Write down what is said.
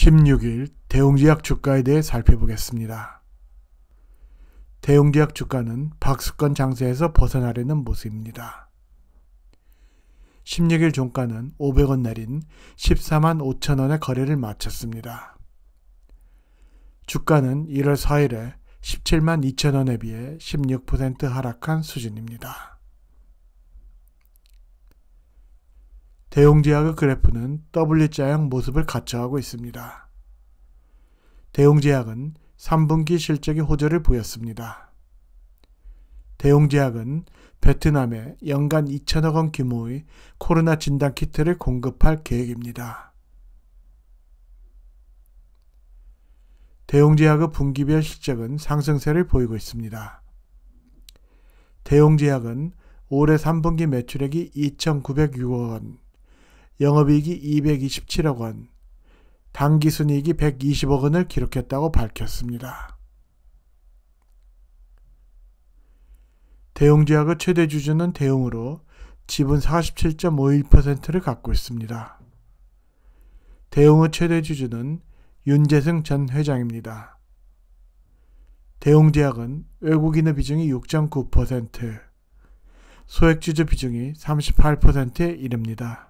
16일 대웅제약 주가에 대해 살펴보겠습니다. 대웅제약 주가는 박수권 장세에서 벗어나려는 모습입니다. 16일 종가는 500원 내린 14만 5천원의 거래를 마쳤습니다. 주가는 1월 4일에 17만 2천원에 비해 16% 하락한 수준입니다. 대용제약의 그래프는 W자형 모습을 갖춰하고 있습니다. 대용제약은 3분기 실적의 호조를 보였습니다. 대용제약은 베트남에 연간 2천억 원 규모의 코로나 진단 키트를 공급할 계획입니다. 대용제약의 분기별 실적은 상승세를 보이고 있습니다. 대용제약은 올해 3분기 매출액이 2,906억 원, 영업이익이 227억 원, 당기순이익이 120억 원을 기록했다고 밝혔습니다. 대용제약의 최대 주주는 대용으로 지분 47.51%를 갖고 있습니다. 대웅의 최대 주주는 윤재승 전 회장입니다. 대웅제약은 외국인의 비중이 6.9%, 소액주주 비중이 38%에 이릅니다.